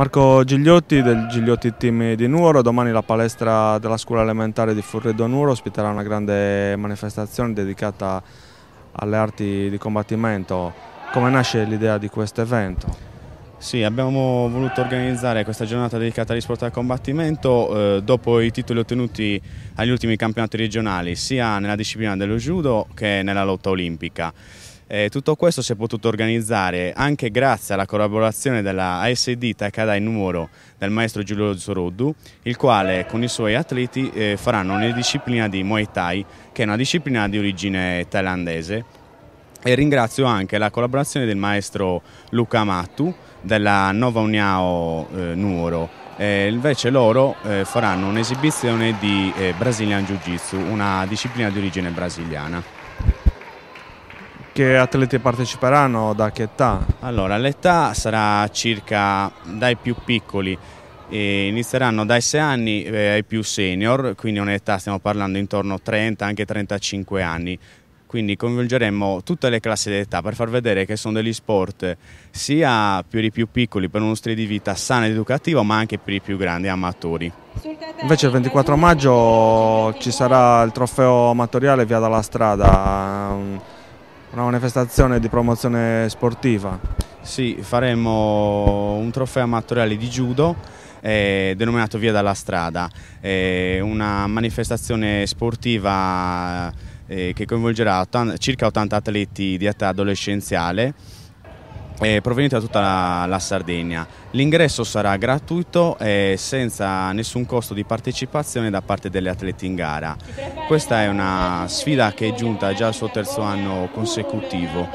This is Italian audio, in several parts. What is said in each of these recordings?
Marco Gigliotti del Gigliotti Team di Nuoro, domani la palestra della scuola elementare di Furredo Nuoro ospiterà una grande manifestazione dedicata alle arti di combattimento. Come nasce l'idea di questo evento? Sì, abbiamo voluto organizzare questa giornata dedicata agli sport da combattimento eh, dopo i titoli ottenuti agli ultimi campionati regionali, sia nella disciplina dello judo che nella lotta olimpica. Eh, tutto questo si è potuto organizzare anche grazie alla collaborazione della ASD Takadai Numoro del maestro Giulio Zoroddu, il quale con i suoi atleti eh, faranno una disciplina di Muay Thai, che è una disciplina di origine thailandese. E ringrazio anche la collaborazione del maestro Luca Mattu della Nova Uniao eh, Numoro. Eh, invece loro eh, faranno un'esibizione di eh, Brazilian Jiu Jitsu, una disciplina di origine brasiliana. Che atleti parteciperanno? Da che età? Allora, l'età sarà circa dai più piccoli inizieranno dai 6 anni eh, ai più senior, quindi un'età stiamo parlando intorno a 30, anche 35 anni. Quindi coinvolgeremo tutte le classi d'età per far vedere che sono degli sport sia per i più piccoli, per uno stile di vita sano ed educativo, ma anche per i più grandi amatori. Invece il 24 maggio ci sarà il trofeo amatoriale Via dalla Strada um, una manifestazione di promozione sportiva. Sì, faremo un trofeo amatoriale di judo eh, denominato Via dalla Strada, eh, una manifestazione sportiva eh, che coinvolgerà circa 80 atleti di età adolescenziale eh, provenienti da tutta la, la, Sardegna. L'ingresso sarà gratuito e senza nessun costo di partecipazione da parte delle atleti in gara. Questa è una sfida che è giunta già al suo terzo anno consecutivo.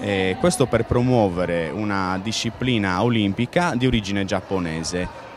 Eh, questo per promuovere una disciplina olimpica di origine giapponese